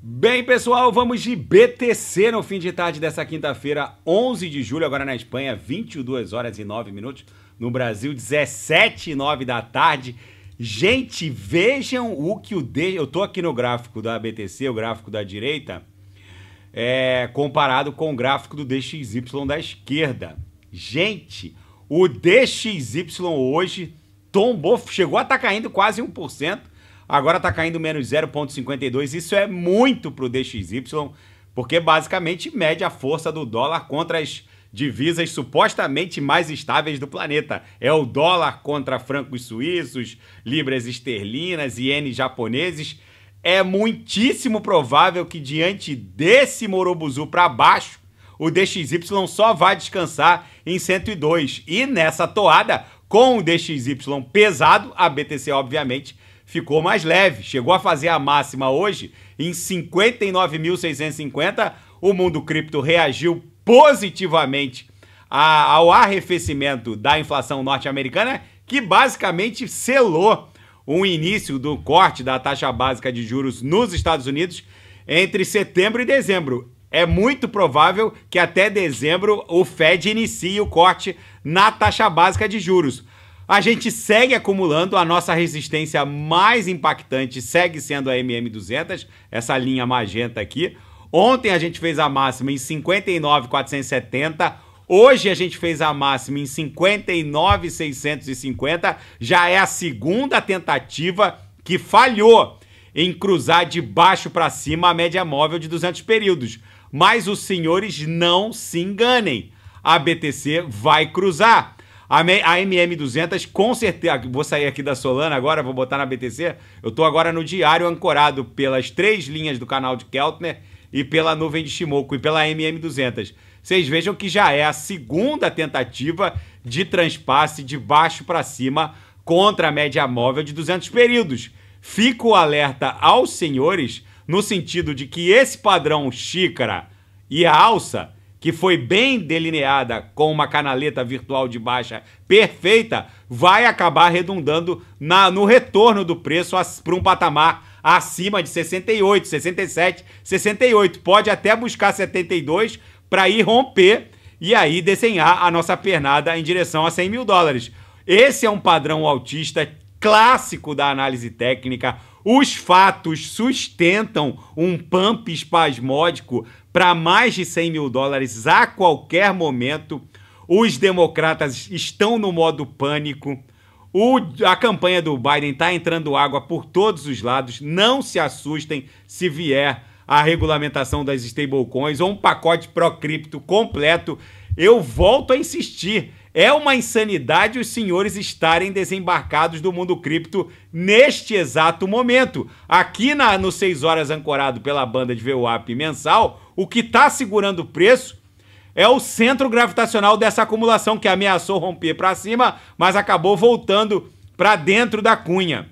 Bem, pessoal, vamos de BTC no fim de tarde dessa quinta-feira, 11 de julho, agora na Espanha, 22 horas e 9 minutos. No Brasil, 17 e 9 da tarde. Gente, vejam o que o... De... Eu tô aqui no gráfico da BTC, o gráfico da direita, é... comparado com o gráfico do DXY da esquerda. Gente, o DXY hoje tombou, chegou a estar tá caindo quase 1%. Agora está caindo menos 0,52. Isso é muito para o DXY, porque basicamente mede a força do dólar contra as divisas supostamente mais estáveis do planeta. É o dólar contra francos suíços, libras esterlinas, ienes japoneses. É muitíssimo provável que diante desse morobuzu para baixo, o DXY só vai descansar em 102. E nessa toada, com o DXY pesado, a BTC obviamente ficou mais leve. Chegou a fazer a máxima hoje em 59.650. O mundo cripto reagiu positivamente ao arrefecimento da inflação norte-americana, que basicamente selou o início do corte da taxa básica de juros nos Estados Unidos entre setembro e dezembro. É muito provável que até dezembro o Fed inicie o corte na taxa básica de juros. A gente segue acumulando, a nossa resistência mais impactante segue sendo a MM200, essa linha magenta aqui. Ontem a gente fez a máxima em 59,470. Hoje a gente fez a máxima em 59,650. Já é a segunda tentativa que falhou em cruzar de baixo para cima a média móvel de 200 períodos. Mas os senhores não se enganem. A BTC vai cruzar. A, MM200, com certeza. Ah, vou sair aqui da Solana agora, vou botar na BTC. Eu estou agora no diário ancorado pelas três linhas do canal de Keltner e pela nuvem de Shimoku e pela MM200. Vocês vejam que já é a segunda tentativa de transpasse de baixo para cima contra a média móvel de 200 períodos. Fico alerta aos senhores no sentido de que esse padrão xícara e a alça que foi bem delineada com uma canaleta virtual de baixa perfeita, vai acabar redundando na, no retorno do preço para um patamar acima de 68, 67, 68. Pode até buscar 72 para ir romper e aí desenhar a nossa pernada em direção a 100 mil dólares. Esse é um padrão autista clássico da análise técnica os fatos sustentam um pump espasmódico para mais de 100 mil dólares a qualquer momento. Os democratas estão no modo pânico. O, a campanha do Biden está entrando água por todos os lados. Não se assustem se vier a regulamentação das stablecoins ou um pacote pró-cripto completo. Eu volto a insistir. É uma insanidade os senhores estarem desembarcados do mundo cripto neste exato momento. Aqui na, no 6 horas ancorado pela banda de VWAP mensal, o que está segurando o preço é o centro gravitacional dessa acumulação que ameaçou romper para cima, mas acabou voltando para dentro da cunha.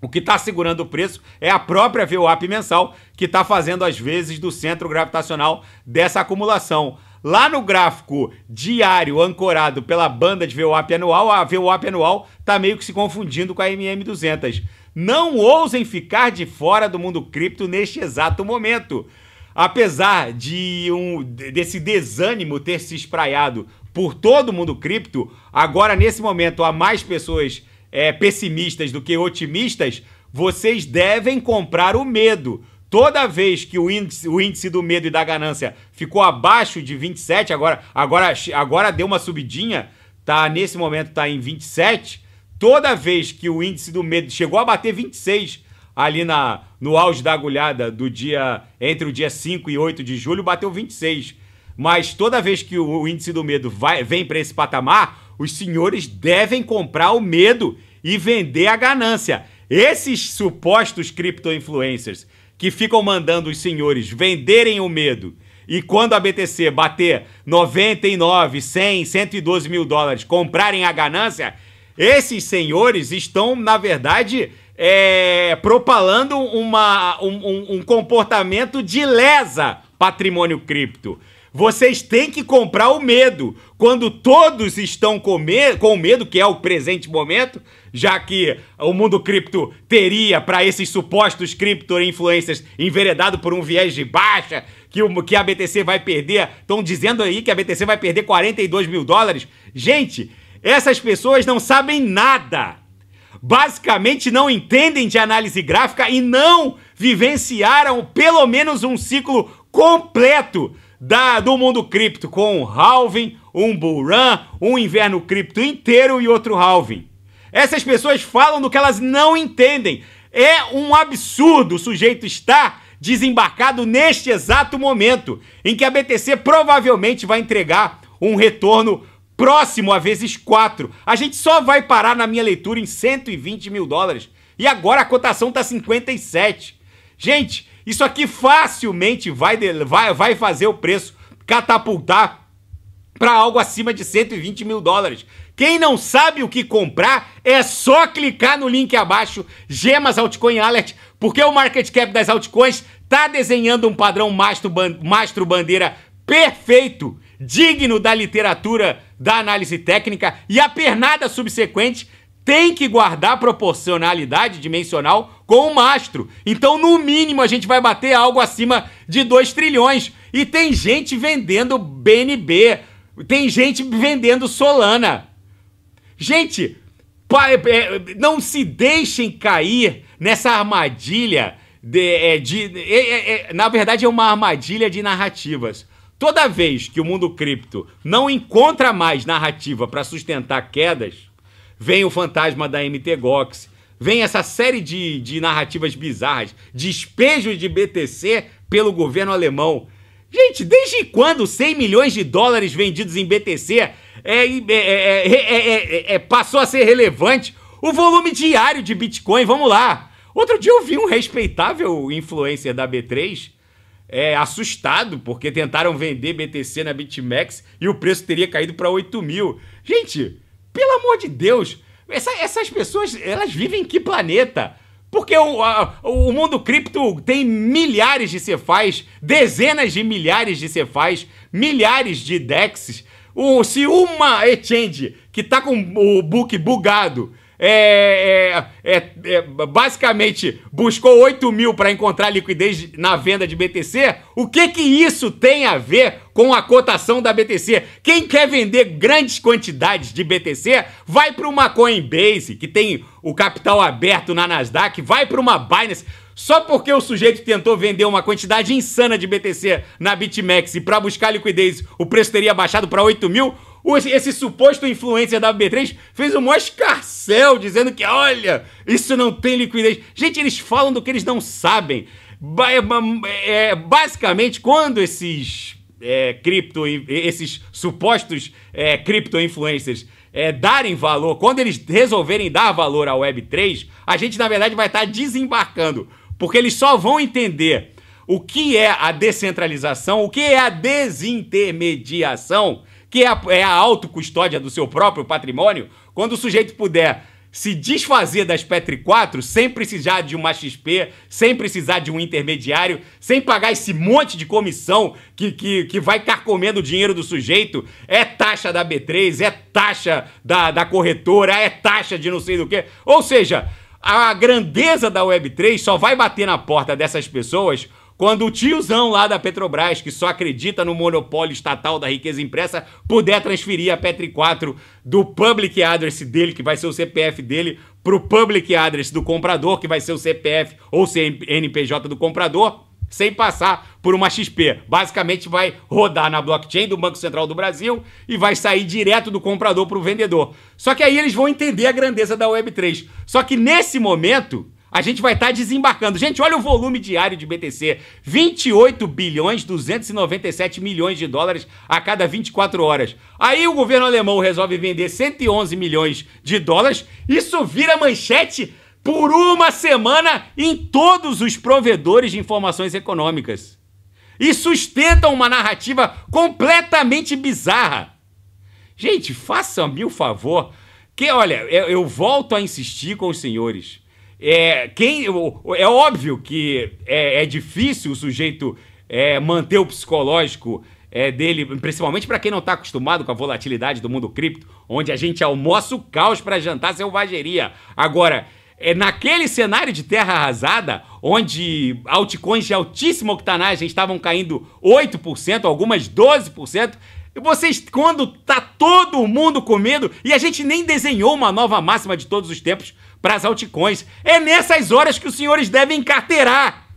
O que está segurando o preço é a própria VWAP mensal, que está fazendo as vezes do centro gravitacional dessa acumulação. Lá no gráfico diário ancorado pela banda de VWAP anual, a VWAP anual está meio que se confundindo com a MM200. Não ousem ficar de fora do mundo cripto neste exato momento. Apesar de um, desse desânimo ter se espraiado por todo o mundo cripto, agora nesse momento há mais pessoas é, pessimistas do que otimistas, vocês devem comprar o medo. Toda vez que o índice, o índice do medo e da ganância ficou abaixo de 27, agora, agora, agora deu uma subidinha, tá? Nesse momento tá em 27. Toda vez que o índice do medo chegou a bater 26 ali na, no auge da agulhada do dia entre o dia 5 e 8 de julho, bateu 26. Mas toda vez que o, o índice do medo vai, vem para esse patamar, os senhores devem comprar o medo e vender a ganância. Esses supostos cripto influencers que ficam mandando os senhores venderem o medo e quando a BTC bater 99, 100, 112 mil dólares, comprarem a ganância, esses senhores estão, na verdade, é, propalando uma, um, um comportamento de lesa patrimônio cripto. Vocês têm que comprar o medo. Quando todos estão com, me com medo, que é o presente momento, já que o mundo cripto teria para esses supostos cripto influencers enveredado por um viés de baixa, que, o, que a BTC vai perder. Estão dizendo aí que a BTC vai perder 42 mil dólares. Gente, essas pessoas não sabem nada. Basicamente não entendem de análise gráfica e não vivenciaram pelo menos um ciclo completo da, do mundo cripto, com um halving, um bull run, um inverno cripto inteiro e outro halving. Essas pessoas falam do que elas não entendem. É um absurdo o sujeito estar desembarcado neste exato momento em que a BTC provavelmente vai entregar um retorno próximo a vezes 4. A gente só vai parar na minha leitura em 120 mil dólares. E agora a cotação está 57. Gente, isso aqui facilmente vai, vai, vai fazer o preço catapultar para algo acima de 120 mil dólares. Quem não sabe o que comprar, é só clicar no link abaixo, Gemas Altcoin Alert, porque o market cap das altcoins está desenhando um padrão mastro, mastro bandeira perfeito, digno da literatura da análise técnica, e a pernada subsequente tem que guardar proporcionalidade dimensional com o mastro. Então, no mínimo, a gente vai bater algo acima de 2 trilhões. E tem gente vendendo BNB, tem gente vendendo Solana. Gente, é, não se deixem cair nessa armadilha de, é, de, de, é, na verdade é uma armadilha de narrativas. Toda vez que o mundo cripto não encontra mais narrativa para sustentar quedas, vem o fantasma da MTGOX, vem essa série de, de narrativas bizarras, despejo de BTC pelo governo alemão. Gente, desde quando 100 milhões de dólares vendidos em BTC é é é, é, é, é, passou a ser relevante o volume diário de Bitcoin. Vamos lá. Outro dia eu vi um respeitável influencer da B3 assustado porque tentaram vender BTC na BitMEX e o preço teria caído para 8 mil. Gente, pelo amor de Deus, essa, essas pessoas elas vivem em que planeta? Porque o, a, o mundo cripto tem milhares de cefais, dezenas de milhares de cefais, milhares de DEXs, um, se uma exchange que está com o book bugado é, é, é, é, basicamente buscou 8 mil para encontrar liquidez na venda de BTC, o que que isso tem a ver com a cotação da BTC? Quem quer vender grandes quantidades de BTC, vai para uma Coinbase, que tem o capital aberto na Nasdaq, vai para uma Binance. Só porque o sujeito tentou vender uma quantidade insana de BTC na BitMEX e para buscar liquidez o preço teria baixado para 8 mil, esse suposto influencer da B3 fez um maior escarcel dizendo que, olha, isso não tem liquidez. Gente, eles falam do que eles não sabem. É, é, basicamente, quando esses é, cripto, esses supostos é, cripto influencers é, darem valor, quando eles resolverem dar valor à Web3, a gente na verdade vai estar tá desembarcando, porque eles só vão entender o que é a descentralização, o que é a desintermediação que é a, é a autocustódia do seu próprio patrimônio, quando o sujeito puder se desfazer das Petri 4 sem precisar de uma XP, sem precisar de um intermediário, sem pagar esse monte de comissão que, que, que vai carcomendo o dinheiro do sujeito, é taxa da B3, é taxa da, da corretora, é taxa de não sei do que. Ou seja, a grandeza da Web3 só vai bater na porta dessas pessoas quando o tiozão lá da Petrobras, que só acredita no monopólio estatal da riqueza impressa, puder transferir a Petri 4 do public address dele, que vai ser o CPF dele, para o public address do comprador, que vai ser o CPF ou CNPJ do comprador, sem passar por uma XP. Basicamente vai rodar na blockchain do Banco Central do Brasil e vai sair direto do comprador para o vendedor. Só que aí eles vão entender a grandeza da Web3. Só que nesse momento, a gente vai estar tá desembarcando. Gente, olha o volume diário de BTC: 28 bilhões 297 milhões de dólares a cada 24 horas. Aí o governo alemão resolve vender 111 milhões de dólares. Isso vira manchete por uma semana em todos os provedores de informações econômicas. E sustenta uma narrativa completamente bizarra. Gente, façam-me o favor. Que olha, eu, eu volto a insistir com os senhores. É, quem, é óbvio que é, é difícil o sujeito é, manter o psicológico é, dele, principalmente para quem não está acostumado com a volatilidade do mundo cripto, onde a gente almoça o caos para jantar selvageria. Agora, é naquele cenário de terra arrasada, onde altcoins de altíssima octanagem estavam caindo 8%, algumas 12%, vocês, quando tá todo mundo com medo, e a gente nem desenhou uma nova máxima de todos os tempos para as altcoins. É nessas horas que os senhores devem carteirar.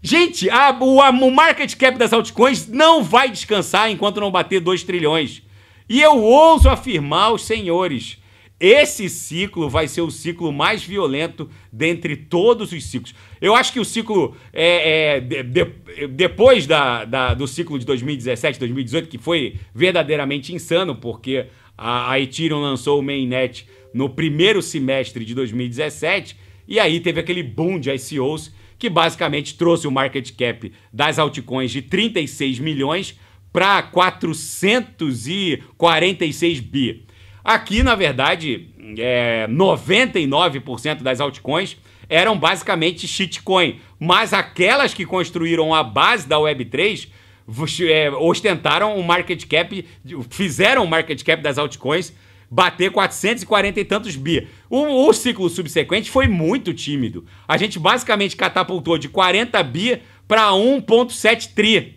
Gente, a, o, a, o market cap das altcoins não vai descansar enquanto não bater 2 trilhões. E eu ouso afirmar aos senhores, esse ciclo vai ser o ciclo mais violento dentre todos os ciclos. Eu acho que o ciclo é, é de, depois da, da, do ciclo de 2017, 2018, que foi verdadeiramente insano, porque a, a Ethereum lançou o mainnet no primeiro semestre de 2017, e aí teve aquele boom de ICOs que basicamente trouxe o market cap das altcoins de 36 milhões para 446 bi. Aqui, na verdade, é, 99% das altcoins eram basicamente shitcoin, mas aquelas que construíram a base da Web3 é, ostentaram um market cap, fizeram o um market cap das altcoins bater 440 e tantos bi. O, o ciclo subsequente foi muito tímido. A gente basicamente catapultou de 40 bi para 1,7 tri.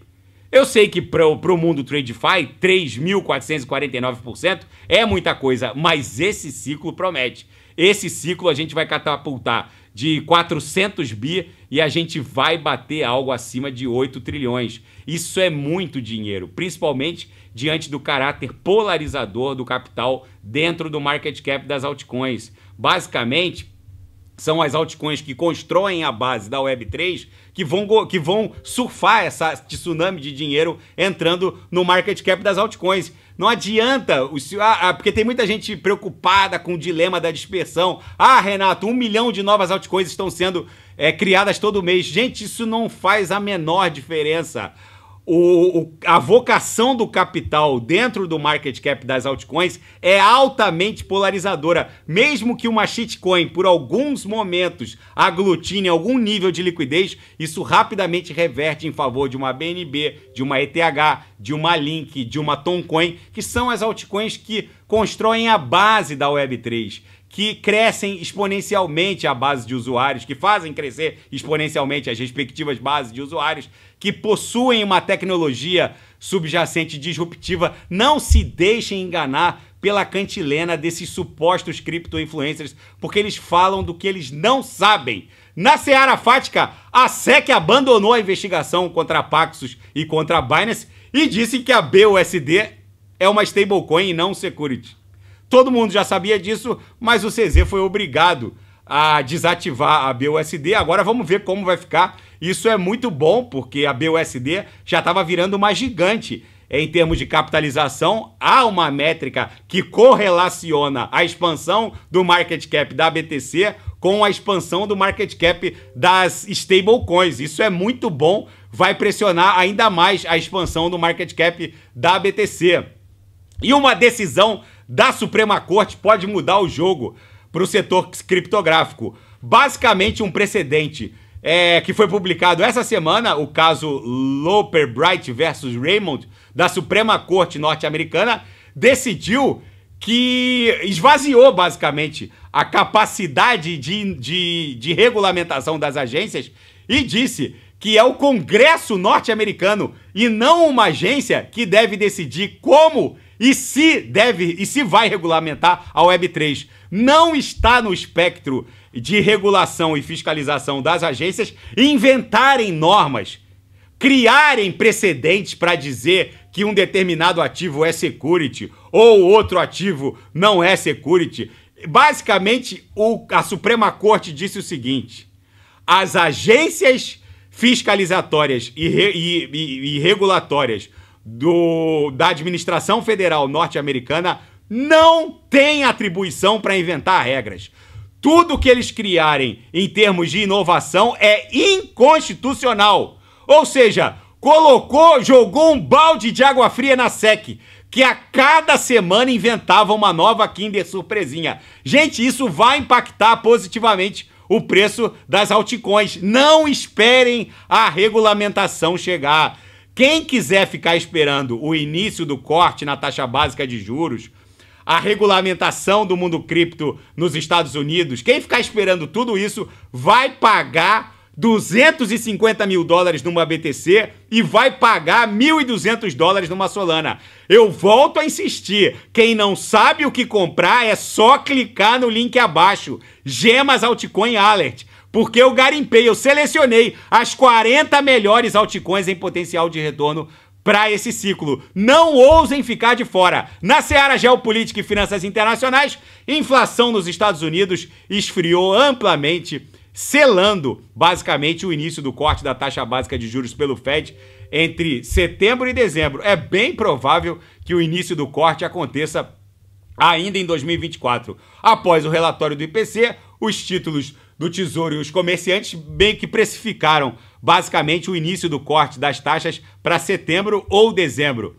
Eu sei que para o mundo TradeFi, 3.449% é muita coisa, mas esse ciclo promete. Esse ciclo a gente vai catapultar de 400 bi e a gente vai bater algo acima de 8 trilhões. Isso é muito dinheiro, principalmente diante do caráter polarizador do capital dentro do market cap das altcoins. Basicamente, são as altcoins que constroem a base da Web3 que vão, que vão surfar essa tsunami de dinheiro entrando no market cap das altcoins. Não adianta, ah, ah, porque tem muita gente preocupada com o dilema da dispersão. Ah, Renato, um milhão de novas altcoins estão sendo é, criadas todo mês. Gente, isso não faz a menor diferença o, o, a vocação do capital dentro do market cap das altcoins é altamente polarizadora. Mesmo que uma shitcoin, por alguns momentos, aglutine algum nível de liquidez, isso rapidamente reverte em favor de uma BNB, de uma ETH, de uma Link, de uma Toncoin, que são as altcoins que constroem a base da Web3 que crescem exponencialmente a base de usuários, que fazem crescer exponencialmente as respectivas bases de usuários, que possuem uma tecnologia subjacente disruptiva, não se deixem enganar pela cantilena desses supostos cripto-influencers, porque eles falam do que eles não sabem. Na Seara Fática, a SEC abandonou a investigação contra a Paxos e contra a Binance e disse que a BUSD é uma stablecoin e não um security. Todo mundo já sabia disso, mas o CZ foi obrigado a desativar a BUSD. Agora vamos ver como vai ficar. Isso é muito bom, porque a BUSD já estava virando uma gigante em termos de capitalização. Há uma métrica que correlaciona a expansão do market cap da BTC com a expansão do market cap das stablecoins. Isso é muito bom, vai pressionar ainda mais a expansão do market cap da BTC. E uma decisão da Suprema Corte pode mudar o jogo para o setor criptográfico. Basicamente, um precedente é, que foi publicado essa semana, o caso Loper Bright versus Raymond, da Suprema Corte norte-americana, decidiu que esvaziou basicamente a capacidade de, de, de regulamentação das agências e disse que é o Congresso norte-americano e não uma agência que deve decidir como e se deve e se vai regulamentar a Web3. Não está no espectro de regulação e fiscalização das agências inventarem normas, criarem precedentes para dizer que um determinado ativo é security ou outro ativo não é security. Basicamente, o, a Suprema Corte disse o seguinte: as agências fiscalizatórias e, re, e, e, e regulatórias do, da administração federal norte-americana não tem atribuição para inventar regras. Tudo que eles criarem em termos de inovação é inconstitucional. Ou seja, colocou, jogou um balde de água fria na SEC, que a cada semana inventava uma nova Kinder surpresinha. Gente, isso vai impactar positivamente o preço das altcoins. Não esperem a regulamentação chegar. Quem quiser ficar esperando o início do corte na taxa básica de juros, a regulamentação do mundo cripto nos Estados Unidos, quem ficar esperando tudo isso vai pagar 250 mil dólares numa BTC e vai pagar 1.200 dólares numa Solana. Eu volto a insistir: quem não sabe o que comprar é só clicar no link abaixo. Gemas Altcoin Alert. Porque eu garimpei, eu selecionei as 40 melhores altcoins em potencial de retorno para esse ciclo. Não ousem ficar de fora. Na seara geopolítica e finanças internacionais, inflação nos Estados Unidos esfriou amplamente, selando basicamente o início do corte da taxa básica de juros pelo Fed entre setembro e dezembro. É bem provável que o início do corte aconteça ainda em 2024. Após o relatório do IPC, os títulos do Tesouro e os comerciantes bem que precificaram basicamente o início do corte das taxas para setembro ou dezembro.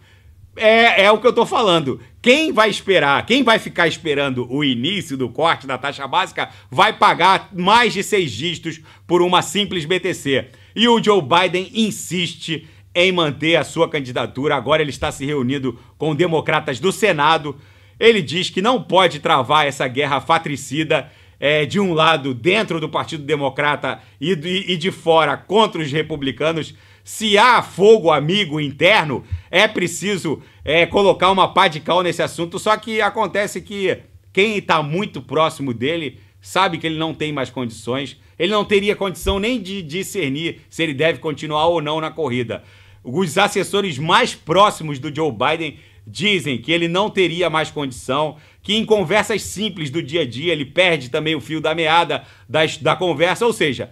É, é o que eu estou falando. Quem vai esperar, quem vai ficar esperando o início do corte da taxa básica, vai pagar mais de seis dígitos por uma simples BTC. E o Joe Biden insiste em manter a sua candidatura. Agora ele está se reunindo com democratas do Senado. Ele diz que não pode travar essa guerra fatricida é, de um lado dentro do Partido Democrata e, e, e de fora contra os republicanos. Se há fogo amigo interno, é preciso é, colocar uma pá de cal nesse assunto. Só que acontece que quem está muito próximo dele sabe que ele não tem mais condições. Ele não teria condição nem de discernir se ele deve continuar ou não na corrida. Os assessores mais próximos do Joe Biden dizem que ele não teria mais condição, que em conversas simples do dia a dia ele perde também o fio da meada das, da conversa, ou seja,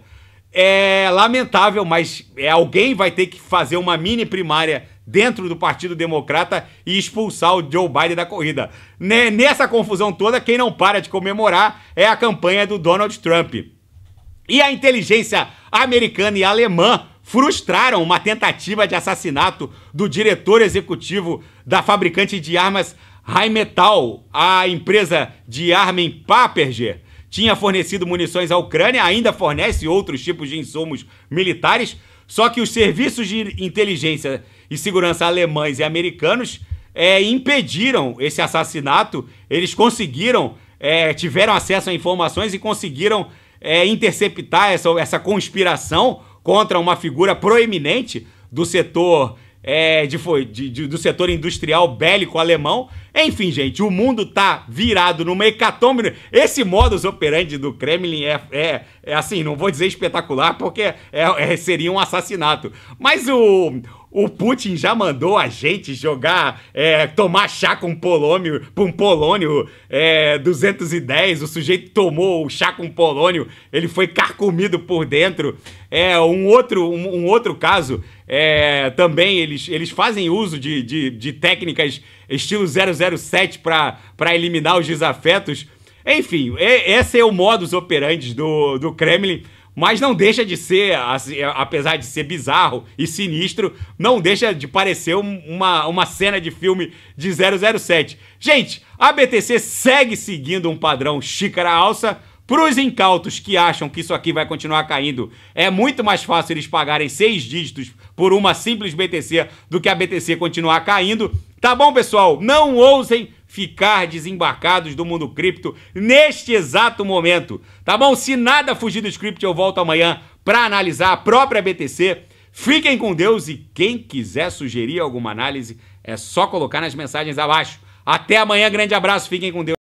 é lamentável, mas é, alguém vai ter que fazer uma mini primária dentro do Partido Democrata e expulsar o Joe Biden da corrida. Nessa confusão toda, quem não para de comemorar é a campanha do Donald Trump. E a inteligência americana e alemã frustraram uma tentativa de assassinato do diretor executivo da fabricante de armas Rheinmetall, a empresa de arma em Paperger, tinha fornecido munições à Ucrânia, ainda fornece outros tipos de insumos militares, só que os serviços de inteligência e segurança alemães e americanos é, impediram esse assassinato, eles conseguiram, é, tiveram acesso a informações e conseguiram é, interceptar essa, essa conspiração contra uma figura proeminente do setor é, de, de, de, do setor industrial bélico alemão enfim, gente, o mundo tá virado numa hecatombe. Esse modus operandi do Kremlin é, é, é assim, não vou dizer espetacular, porque é, é, seria um assassinato. Mas o. O Putin já mandou a gente jogar, é, tomar chá com polônio, com polônio é, 210. O sujeito tomou o chá com polônio, ele foi carcomido por dentro. É um outro, um, um outro caso. É, também eles, eles fazem uso de, de, de técnicas estilo 007 para eliminar os desafetos. Enfim, esse é o modus operandi do, do Kremlin, mas não deixa de ser, é, apesar de ser bizarro e sinistro, não deixa de parecer uma, uma cena de filme de 007. Gente, a BTC segue seguindo um padrão xícara alça, para os incautos que acham que isso aqui vai continuar caindo, é muito mais fácil eles pagarem seis dígitos por uma simples BTC do que a BTC continuar caindo. Tá bom, pessoal? Não ousem ficar desembarcados do mundo cripto neste exato momento. Tá bom? Se nada fugir do script, eu volto amanhã para analisar a própria BTC. Fiquem com Deus e quem quiser sugerir alguma análise, é só colocar nas mensagens abaixo. Até amanhã, grande abraço, fiquem com Deus.